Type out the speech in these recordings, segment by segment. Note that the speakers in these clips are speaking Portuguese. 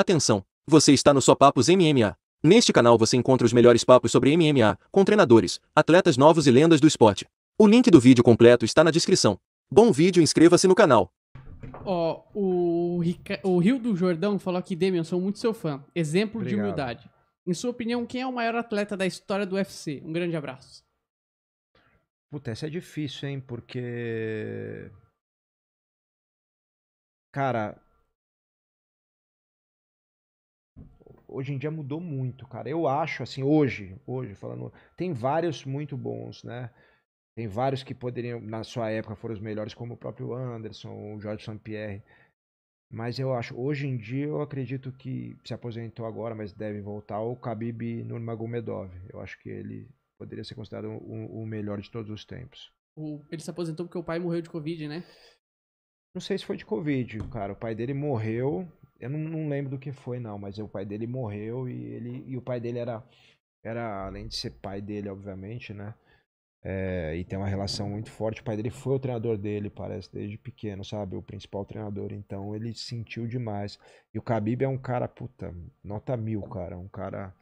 Atenção! Você está no Só Papos MMA. Neste canal você encontra os melhores papos sobre MMA, com treinadores, atletas novos e lendas do esporte. O link do vídeo completo está na descrição. Bom vídeo, inscreva-se no canal. Ó, oh, o, Rica... o Rio do Jordão falou aqui, Demian, sou muito seu fã. Exemplo Obrigado. de humildade. Em sua opinião, quem é o maior atleta da história do UFC? Um grande abraço. Puta, essa é difícil, hein? Porque. Cara, hoje em dia mudou muito, cara. Eu acho, assim, hoje, hoje, falando, tem vários muito bons, né? Tem vários que poderiam, na sua época, foram os melhores, como o próprio Anderson, o Jorge Sampierre. Mas eu acho, hoje em dia, eu acredito que se aposentou agora, mas deve voltar, o Khabib Nurmagomedov. Eu acho que ele poderia ser considerado o, o melhor de todos os tempos. Ele se aposentou porque o pai morreu de Covid, né? Não sei se foi de Covid, cara. O pai dele morreu eu não, não, lembro do que foi, não, mas o pai dele morreu e ele. E o pai dele era. Era, além de ser pai dele, obviamente, né? É, e tem uma relação muito forte. O pai dele foi o treinador dele, parece, desde pequeno, sabe? O principal treinador. Então ele sentiu demais. E o Khabib é um cara, puta, nota mil, cara. Um cara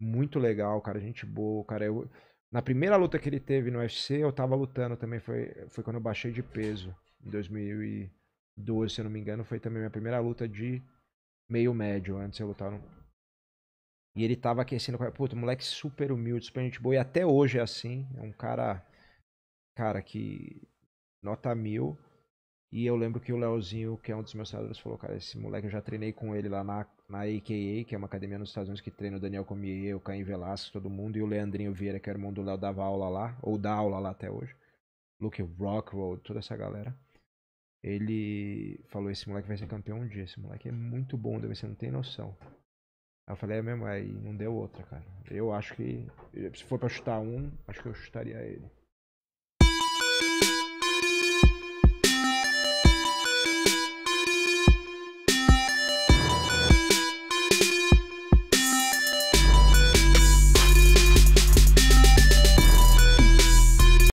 muito legal, cara, gente boa. Cara, eu, na primeira luta que ele teve no UFC, eu tava lutando também. Foi, foi quando eu baixei de peso, em 2012, se eu não me engano. Foi também minha primeira luta de meio médio antes eu lutar. E ele tava aquecendo. Puta, moleque super humilde, super gente boa. E até hoje é assim. É um cara. Cara que. Nota mil. E eu lembro que o Leozinho, que é um dos meus treinadores, falou: Cara, esse moleque eu já treinei com ele lá na, na AKA, que é uma academia nos Estados Unidos que treina o Daniel Comier, o Caim Velasco, todo mundo. E o Leandrinho Vieira, que era o irmão do Léo, dava aula lá. Ou dá aula lá até hoje. Luke Rockwell toda essa galera ele falou: Esse moleque vai ser campeão um dia. Esse moleque é muito bom, deve você não tem noção. Aí eu falei: É mesmo, aí não deu outra, cara. Eu acho que, se for pra chutar um, acho que eu chutaria ele.